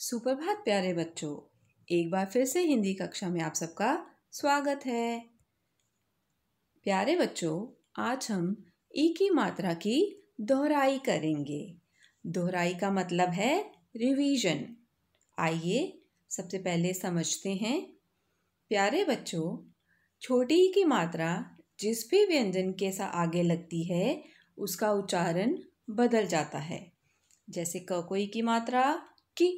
सुप्रभात प्यारे बच्चों एक बार फिर से हिंदी कक्षा में आप सबका स्वागत है प्यारे बच्चों आज हम ई की मात्रा की दोहराई करेंगे दोहराई का मतलब है रिवीजन आइए सबसे पहले समझते हैं प्यारे बच्चों छोटी ई की मात्रा जिस भी व्यंजन के साथ आगे लगती है उसका उच्चारण बदल जाता है जैसे क कोई की मात्रा की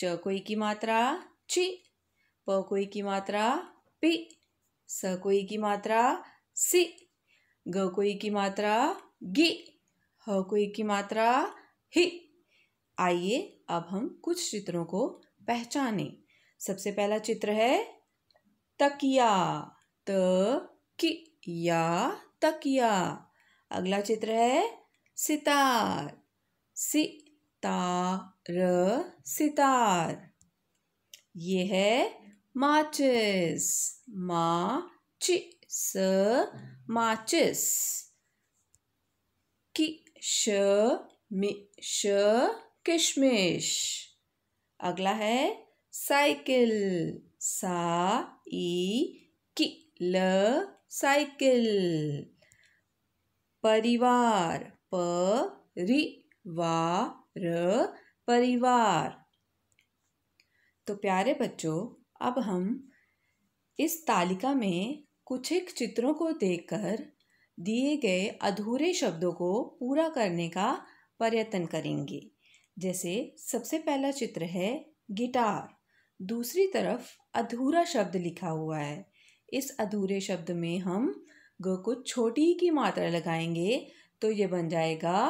च कोई की मात्रा ची प कोई की मात्रा पी स कोई की मात्रा सी ग कोई की मात्रा गी ह कोई की मात्रा ही आइए अब हम कुछ चित्रों को पहचानें सबसे पहला चित्र है तकिया त कि या तकिया अगला चित्र है सितार सी तार सितार ये है माचिस मा चि स माचिस कि श मि श किशमिश अगला है साइकिल सा ई कि ल साइकिल परिवार प रि वा र परिवार तो प्यारे बच्चों अब हम इस तालिका में कुछ एक चित्रों को देखकर दिए गए अधूरे शब्दों को पूरा करने का प्रयत्न करेंगे जैसे सबसे पहला चित्र है गिटार दूसरी तरफ अधूरा शब्द लिखा हुआ है इस अधूरे शब्द में हम ग को छोटी की मात्रा लगाएंगे तो ये बन जाएगा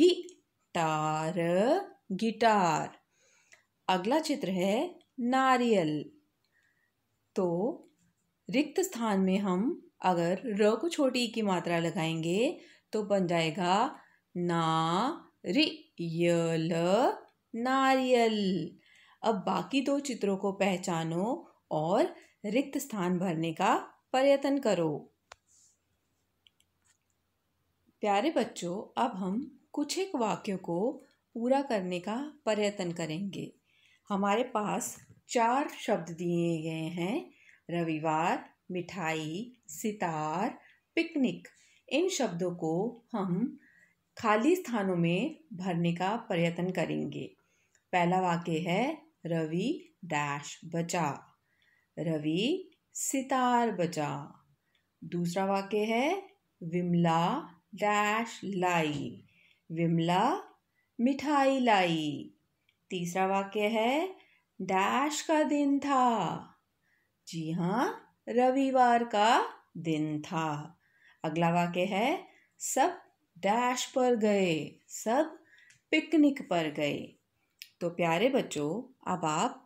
गी टार गिटार अगला चित्र है नारियल तो रिक्त स्थान में हम अगर र को छोटी e की मात्रा लगाएंगे तो बन जाएगा ना रि यल नारियल अब बाकी दो चित्रों को पहचानो और रिक्त स्थान भरने का प्रयत्न करो प्यारे बच्चों अब हम कुछ एक वाक्यों को पूरा करने का प्रयत्न करेंगे हमारे पास चार शब्द दिए गए हैं रविवार मिठाई सितार पिकनिक इन शब्दों को हम खाली स्थानों में भरने का प्रयत्न करेंगे पहला वाक्य है रवि डैश बचा रवि सितार बचा दूसरा वाक्य है विमला डैश लाई विमला मिठाई लाई तीसरा वाक्य है डैश का दिन था जी हाँ रविवार का दिन था अगला वाक्य है सब डैश पर गए सब पिकनिक पर गए तो प्यारे बच्चों अब आप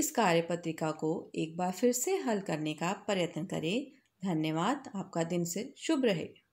इस कार्यपत्रिका को एक बार फिर से हल करने का प्रयत्न करें धन्यवाद आपका दिन से शुभ रहे